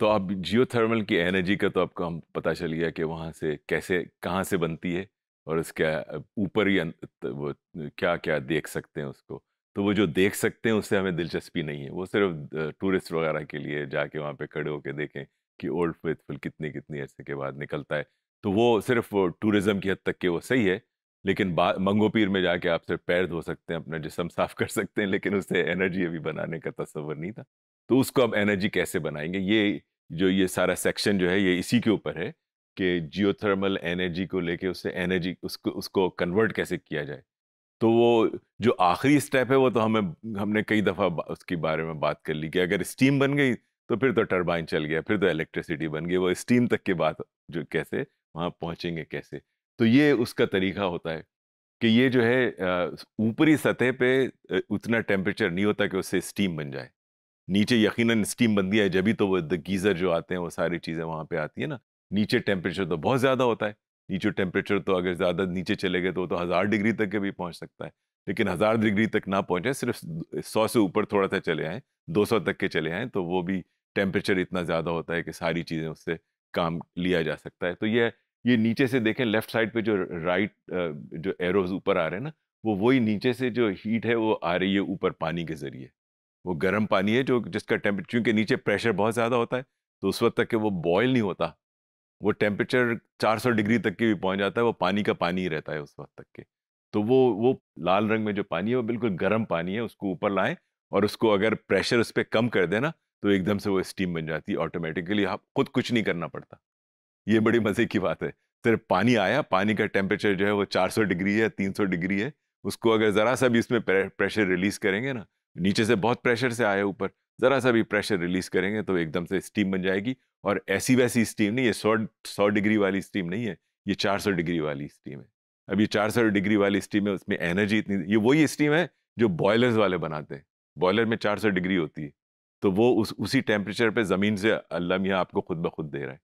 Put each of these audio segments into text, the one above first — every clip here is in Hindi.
तो आप जियो की एनर्जी का तो आपको हम पता चल गया कि वहाँ से कैसे कहाँ से बनती है और उसके ऊपर ही वो क्या क्या देख सकते हैं उसको तो वो जो देख सकते हैं उससे हमें दिलचस्पी नहीं है वो सिर्फ टूरिस्ट वगैरह के लिए जाके वहाँ पे खड़े होके देखें कि ओल्ड फेथफुल कितनी कितनी अरसे के बाद निकलता है तो वो सिर्फ टूरिज्म की हद तक के वो सही है लेकिन मंगोपीर में जाके आप सिर्फ पैर धो सकते हैं अपना जिसम साफ कर सकते हैं लेकिन उससे एनर्जी अभी बनाने का तस्वर नहीं था तो उसको अब एनर्जी कैसे बनाएंगे ये जो ये सारा सेक्शन जो है ये इसी के ऊपर है कि जियोथर्मल एनर्जी को लेके उससे एनर्जी उसको उसको कन्वर्ट कैसे किया जाए तो वो जो आखिरी स्टेप है वो तो हमें हमने कई दफ़ा उसके बारे में बात कर ली कि अगर स्टीम बन गई तो फिर तो टर्बाइन चल गया फिर तो इलेक्ट्रिसिटी बन गई वो स्टीम तक के बाद जो कैसे वहाँ पहुँचेंगे कैसे तो ये उसका तरीका होता है कि ये जो है ऊपरी सतह पे उतना टेम्परेचर नहीं होता कि उससे स्टीम बन जाए नीचे यकीनन स्टीम बनती है जब भी तो वो गीज़र जो आते हैं वो सारी चीज़ें वहाँ पे आती है ना नीचे टेम्परेचर तो बहुत ज़्यादा होता है नीचे टेम्परेचर तो अगर ज़्यादा नीचे चले गए तो वो तो हज़ार डिग्री तक के भी पहुँच सकता है लेकिन हज़ार डिग्री तक ना पहुँचे सिर्फ सौ से ऊपर थोड़ा सा चले आएँ दो सौ तक के चले आएँ तो वो भी टेम्परेचर इतना ज़्यादा होता है कि सारी चीज़ें उससे काम लिया जा सकता है तो ये ये नीचे से देखें लेफ्ट साइड पे जो राइट जो एरोज ऊपर आ रहे हैं ना वो वही नीचे से जो हीट है वो आ रही है ऊपर पानी के ज़रिए वो गर्म पानी है जो जिसका टेम्परेचर क्योंकि नीचे प्रेशर बहुत ज़्यादा होता है तो उस वक्त तक के वो बॉयल नहीं होता वो टेम्परेचर 400 डिग्री तक के भी पहुंच जाता है वो पानी का पानी ही रहता है उस वक्त तक के तो वो वो लाल रंग में जो पानी है वो बिल्कुल गर्म पानी है उसको ऊपर लाएं और उसको अगर प्रेशर उस पर कम कर देना तो एकदम से वो स्टीम बन जाती है ऑटोमेटिकली आप हाँ, खुद कुछ नहीं करना पड़ता ये बड़ी मज़े की बात है सिर्फ पानी आया पानी का टेम्परेचर जो है वो 400 डिग्री है 300 डिग्री है उसको अगर ज़रा सा भी इसमें प्रेशर रिलीज़ करेंगे ना नीचे से बहुत प्रेशर से आया ऊपर ज़रा सा भी प्रेशर रिलीज करेंगे तो एकदम से स्टीम बन जाएगी और ऐसी वैसी स्टीम नहीं ये सौ सौ डिग्री वाली स्टीम नहीं है ये चार सौ डिग्री वाली स्टीम है अब ये चार सौ डिग्री वाली स्टीम है उसमें एनर्जी इतनी ये वही स्टीम है जो बॉयलर्स वाले बनाते हैं बॉयलर में चार सौ डिग्री होती है तो वो उस उसी टेम्परेचर पर ज़मीन से अल्लाह मियाँ आपको खुद ब खुद दे रहा है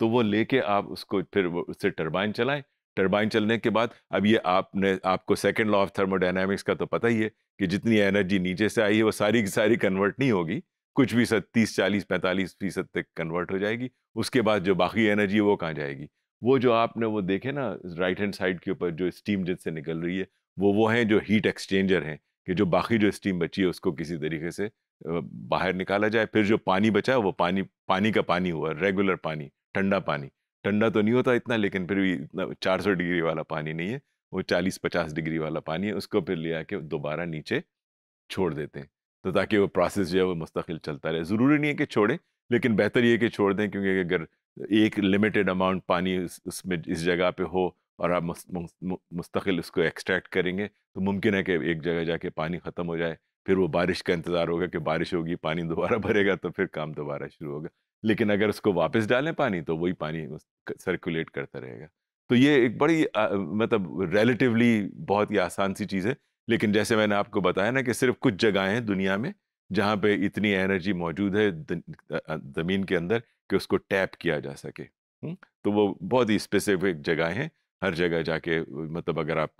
तो वो लेके आप उसको फिर उससे टर्बाइन चलाएं टरबाइन चलने के बाद अब ये आपने आपको सेकेंड लॉ ऑफ थर्मोडाइनमिक्स का तो पता ही है कि जितनी एनर्जी नीचे से आई है वो सारी की सारी कन्वर्ट नहीं होगी कुछ भी सत तीस चालीस पैंतालीस फीसद तक कन्वर्ट हो जाएगी उसके बाद जो बाकी एनर्जी है वो कहाँ जाएगी वो जो आपने वो देखे ना राइट हैंड साइड के ऊपर जो स्टीम जिससे निकल रही है वो वो हैं जो हीट एक्सचेंजर हैं कि जो बाकी जो स्टीम बची है उसको किसी तरीके से बाहर निकाला जाए फिर जो पानी बचा है वो पानी पानी का पानी हुआ रेगुलर पानी ठंडा पानी ठंडा तो नहीं होता इतना लेकिन फिर भी इतना चार सौ डिग्री वाला पानी नहीं है वो चालीस पचास डिग्री वाला पानी है उसको फिर ले आके दोबारा नीचे छोड़ देते हैं तो ताकि वो प्रोसेस जो है वो मुस्तकिल चलता रहे ज़रूरी नहीं है कि छोड़ें लेकिन बेहतर ये कि छोड़ दें क्योंकि अगर एक लिमिटेड अमाउंट पानी उसमें इस जगह पे हो और आप मुस्तकिल उसको एक्सट्रैक्ट करेंगे तो मुमकिन है कि एक जगह जाके पानी ख़त्म हो जाए फिर वो बारिश का इंतज़ार होगा कि बारिश होगी पानी दोबारा भरेगा तो फिर काम दोबारा शुरू होगा लेकिन अगर उसको वापस डालें पानी तो वही पानी सर्कुलेट करता रहेगा तो ये एक बड़ी आ, मतलब रिलेटिवली बहुत ही आसान सी चीज़ है लेकिन जैसे मैंने आपको बताया ना कि सिर्फ कुछ जगहें हैं दुनिया में जहाँ पे इतनी एनर्जी मौजूद है ज़मीन के अंदर कि उसको टैप किया जा सके हुँ? तो वो बहुत ही स्पेसिफिक जगह हैं हर जगह जाके मतलब अगर आप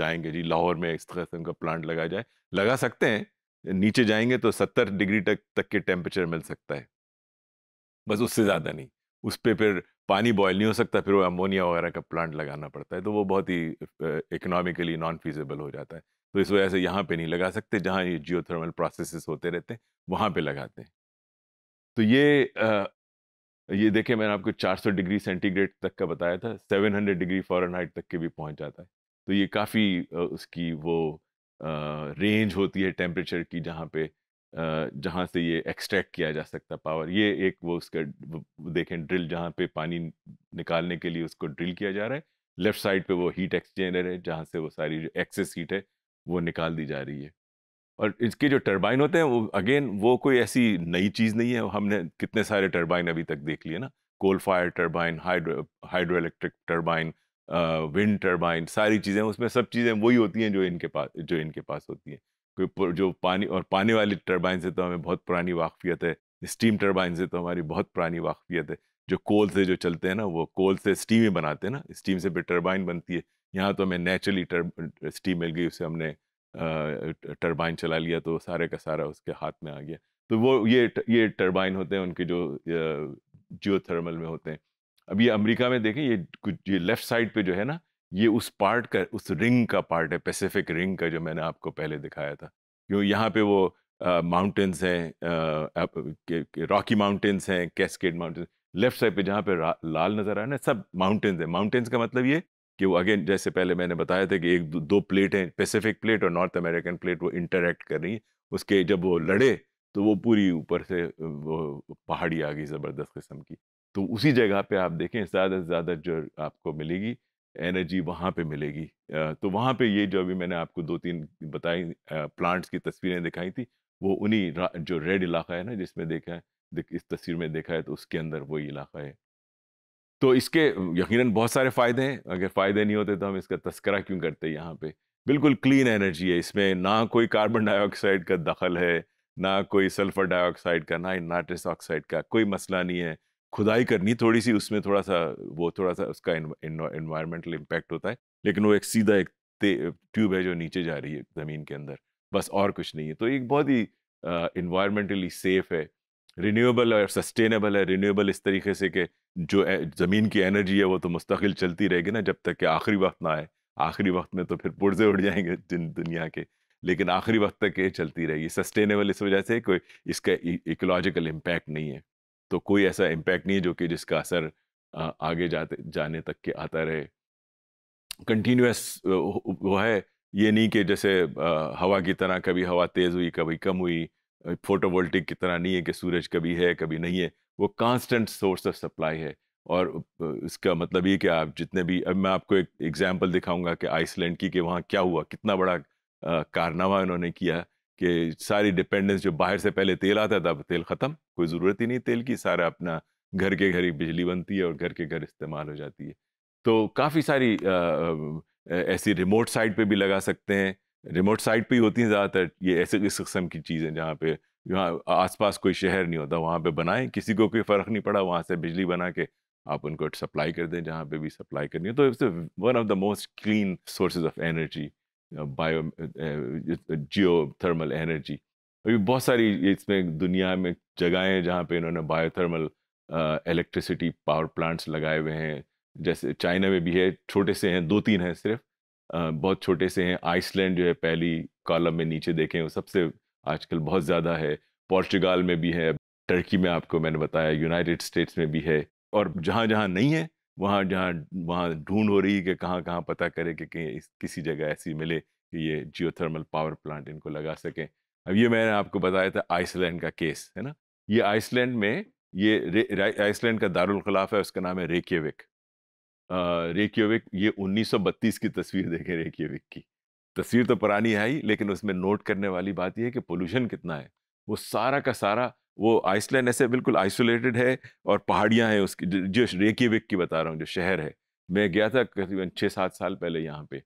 जाएंगे जी लाहौर में इस किस्म का प्लांट लगा जाए लगा सकते हैं नीचे जाएंगे तो सत्तर डिग्री तक तक के टेम्परेचर मिल सकता है बस उससे ज़्यादा नहीं उस पर फिर पानी बॉयल नहीं हो सकता फिर वो अमोनिया वगैरह का प्लांट लगाना पड़ता है तो वो बहुत ही इकोनॉमिकली नॉन फीजेबल हो जाता है तो इस वजह से यहाँ पे नहीं लगा सकते जहाँ ये जियोथर्मल प्रोसेसेस होते रहते हैं वहाँ पर लगाते हैं तो ये आ, ये देखिए मैंने आपको 400 डिग्री सेंटीग्रेड तक का बताया था 700 डिग्री फॉरनहाइट तक के भी पहुँच जाता है तो ये काफ़ी उसकी वो आ, रेंज होती है टेम्परेचर की जहाँ पर जहाँ से ये एक्सट्रैक्ट किया जा सकता पावर ये एक वो उसका देखें ड्रिल जहाँ पे पानी निकालने के लिए उसको ड्रिल किया जा रहा है लेफ्ट साइड पे वो हीट एक्सचेंजर है जहाँ से वो सारी जो एक्सेस हीट है वो निकाल दी जा रही है और इसके जो टर्बाइन होते हैं वो अगेन वो कोई ऐसी नई चीज़ नहीं है हमने कितने सारे टर्बाइन अभी तक देख लिए ना coal fire turbine hydro hydro electric turbine wind turbine सारी चीज़ें उसमें सब चीज़ें वही होती हैं जो इनके पास जो इनके पास होती हैं जो पानी और पानी वाली टर्बाइन से तो हमें बहुत पुरानी वाकफियत है स्टीम टर्बाइन से तो हमारी बहुत पुरानी वाकफियत है जो कोल से जो चलते हैं ना वो कोल से स्टीम ही बनाते हैं ना स्टीम से फिर टर्बाइन बनती है यहाँ तो हमें नेचुरली स्टीम मिल गई उसे हमने टर्बाइन चला लिया तो सारे का सारा उसके हाथ में आ गया तो वो ये ये टर्बाइन होते हैं उनके जो जियो में होते हैं अब ये अमेरिका में देखें ये कुछ ये लेफ़्ट साइड पे जो है ना ये उस पार्ट का उस रिंग का पार्ट है पैसिफिक रिंग का जो मैंने आपको पहले दिखाया था क्यों यहाँ पे वो माउंटेन्स हैं रॉकी माउंटेन्स हैं कैस्केड माउंटेन्स लेफ्ट साइड पे जहाँ पे लाल नज़र आया ना सब माउंटेन्स हैं माउंटेन्स का मतलब ये कि वो अगेन जैसे पहले मैंने बताया था कि एक दो, दो प्लेट हैं पैसिफिक प्लेट और नॉर्थ अमेरिकन प्लेट वो इंटरेक्ट कर रही है उसके जब वो लड़े तो वो पूरी ऊपर से वो पहाड़ी आ गई ज़बरदस्त किस्म की तो उसी जगह पे आप देखें ज़्यादा से ज़्यादा जो आपको मिलेगी एनर्जी वहाँ पे मिलेगी तो वहाँ पे ये जो अभी मैंने आपको दो तीन बताई प्लांट्स की तस्वीरें दिखाई थी वो उन्हीं जो रेड इलाका है ना जिसमें देखा है इस तस्वीर में देखा है तो उसके अंदर वही इलाका है तो इसके यकीनन बहुत सारे फ़ायदे हैं अगर फ़ायदे नहीं होते तो हम इसका तस्करा क्यों करते हैं यहाँ पे बिल्कुल क्लीन एनर्जी है इसमें ना कोई कार्बन डाइऑक्साइड का दखल है ना कोई सल्फ़र डाइऑक्साइड का ना ही नाइट्रस ऑक्साइड का कोई मसला नहीं है खुदाई करनी थोड़ी सी उसमें थोड़ा सा वो थोड़ा सा उसका इन्वायरमेंटल इम्पैक्ट होता है लेकिन वो एक सीधा एक ट्यूब है जो नीचे जा रही है ज़मीन के अंदर बस और कुछ नहीं है तो एक बहुत ही इन्वायरमेंटली सेफ है रिन्यूएबल और सस्टेनेबल है रिन्यूएबल इस तरीके से कि जो ज़मीन की एनर्जी है वो तो मुस्तकिल चलती रहेगी ना जब तक कि आखिरी वक्त ना आए आखिरी वक्त में तो फिर पुर्जे उड़ जाएंगे जिन दुनिया के लेकिन आखिरी वक्त तक ये चलती रहेगी सस्टेनेबल इस वजह से कोई इसका इकोलॉजिकल इम्पैक्ट नहीं है तो कोई ऐसा इम्पैक्ट नहीं है जो कि जिसका असर आगे जाते जाने तक के आता रहे कंटिन्यूस वो है ये नहीं कि जैसे हवा की तरह कभी हवा तेज़ हुई कभी कम हुई फोटोवोल्टिक की तरह नहीं है कि सूरज कभी है कभी नहीं है वो कांस्टेंट सोर्स ऑफ सप्लाई है और इसका मतलब ये कि आप जितने भी अब मैं आपको एक एग्जांपल दिखाऊंगा कि आइसलैंड की कि वहाँ क्या हुआ कितना बड़ा कारनामा इन्होंने किया कि सारी डिपेंडेंस जो बाहर से पहले तेल आता था अब तेल ख़त्म कोई ज़रूरत ही नहीं तेल की सारा अपना घर के घर ही बिजली बनती है और घर के घर इस्तेमाल हो जाती है तो काफ़ी सारी ऐसी रिमोट साइट पे भी लगा सकते हैं रिमोट साइट पे ही होती हैं ज़्यादातर ये ऐसे इस किस्म की चीज़ें जहाँ पे यहाँ आसपास कोई शहर नहीं होता वहाँ पे बनाएं किसी को कोई फ़र्क नहीं पड़ा वहाँ से बिजली बना के आप उनको सप्लाई कर दें जहाँ पे भी सप्लाई करनी हो तो it's one of the most clean sources of energy bio geo thermal energy अभी बहुत सारी इसमें दुनिया में जगहें हैं जहाँ पे इन्होंने बायोथर्मल इलेक्ट्रिसिटी पावर प्लांट्स लगाए हुए हैं जैसे चाइना में भी है छोटे से हैं दो तीन हैं सिर्फ बहुत छोटे से हैं आइसलैंड जो है पहली कॉलम में नीचे देखें वो सबसे आजकल बहुत ज़्यादा है पोर्चुगाल में भी है टर्की में आपको मैंने बताया यूनाइटेड स्टेट्स में भी है और जहाँ जहाँ नहीं है वहाँ जहाँ वहाँ ढूंढ हो रही है कि कहाँ कहाँ पता करें कि कहीं किसी जगह ऐसी मिले कि ये जियोथर्मल पावर प्लांट इनको लगा सकें अब ये मैंने आपको बताया था आइसलैंड का केस है ना ये आइसलैंड में ये आइसलैंड का दारुलखिलाफ है उसका नाम है रेकियविक रेकियोविक ये 1932 की तस्वीर देखें रेकियोविक की तस्वीर तो पुरानी है ही लेकिन उसमें नोट करने वाली बात यह है कि पोल्यूशन कितना है वो सारा का सारा वो आइसलैंड ऐसे बिल्कुल आइसोलेटेड है और पहाड़ियाँ हैं उसकी जो रेकीविक की बता रहा हूँ जो शहर है मैं गया था करीबन छः सात साल पहले यहाँ पे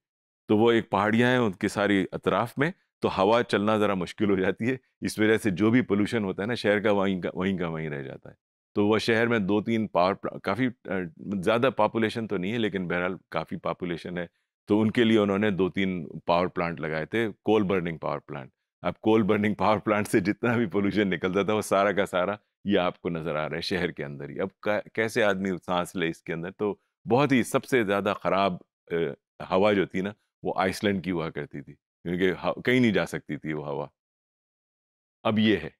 तो वो एक पहाड़ियाँ हैं उनके सारी अतराफ में तो हवा चलना ज़रा मुश्किल हो जाती है इस वजह से जो भी पोल्यूशन होता है ना शहर का वहीं का वहीं का वहीं रह जाता है तो वह शहर में दो तीन पावर काफ़ी ज़्यादा पॉपुलेशन तो नहीं है लेकिन बहरहाल काफ़ी पॉपुलेशन है तो उनके लिए उन्होंने दो तीन पावर प्लांट लगाए थे कोल बर्निंग पावर प्लांट अब कोल बर्निंग पावर प्लांट से जितना भी पोल्यूशन निकलता था वो सारा का सारा ये आपको नज़र आ रहा है शहर के अंदर ही अब कैसे आदमी सांस ले इसके अंदर तो बहुत ही सबसे ज़्यादा ख़राब हवा जो थी ना वो आइसलैंड की हुआ करती थी क्योंकि कहीं नहीं जा सकती थी वो हवा अब ये है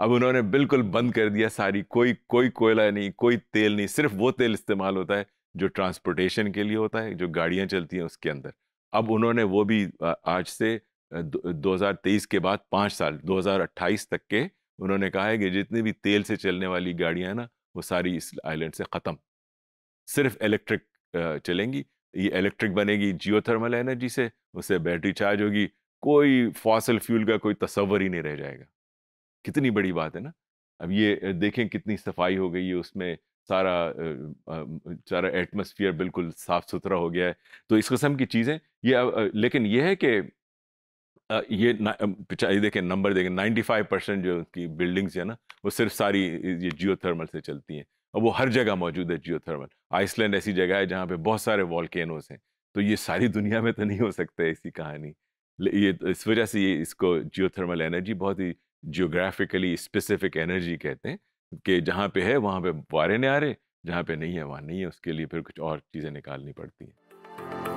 अब उन्होंने बिल्कुल बंद कर दिया सारी कोई कोई कोयला नहीं कोई तेल नहीं सिर्फ वो तेल इस्तेमाल होता है जो ट्रांसपोर्टेशन के लिए होता है जो गाड़ियाँ चलती हैं उसके अंदर अब उन्होंने वो भी आज से 2023 के बाद पाँच साल 2028 तक के उन्होंने कहा है कि जितनी भी तेल से चलने वाली गाड़ियाँ ना वो सारी इस आइलैंड से ख़त्म सिर्फ इलेक्ट्रिक चलेंगी ये इलेक्ट्रिक बनेगी जियो एनर्जी से उससे बैटरी चार्ज होगी कोई फॉसल फ्यूल का कोई तस्वर ही नहीं रह जाएगा कितनी बड़ी बात है ना अब ये देखें कितनी सफाई हो गई है उसमें सारा सारा एटमोसफियर बिल्कुल साफ़ सुथरा हो गया है तो इस कस्म की चीज़ें ये लेकिन ये है कि ये पिछले देखें नंबर देखें 95 परसेंट जो की बिल्डिंग्स है ना वो सिर्फ सारी ये जियो थर्मल से चलती हैं और वो हर जगह मौजूद है जियो थर्मल आइसलैंड ऐसी जगह है जहाँ पे बहुत सारे वॉलकैनोज हैं तो ये सारी दुनिया में तो नहीं हो सकते ऐसी कहानी ये तो इस वजह से ये इसको जियो थर्मल एनर्जी बहुत ही जियोग्राफिकली स्पेसिफिक एनर्जी कहते हैं कि जहाँ पे है वहाँ पे वारे नहीं आ रहे जहाँ पे नहीं है वहाँ नहीं है उसके लिए फिर कुछ और चीज़ें निकालनी पड़ती हैं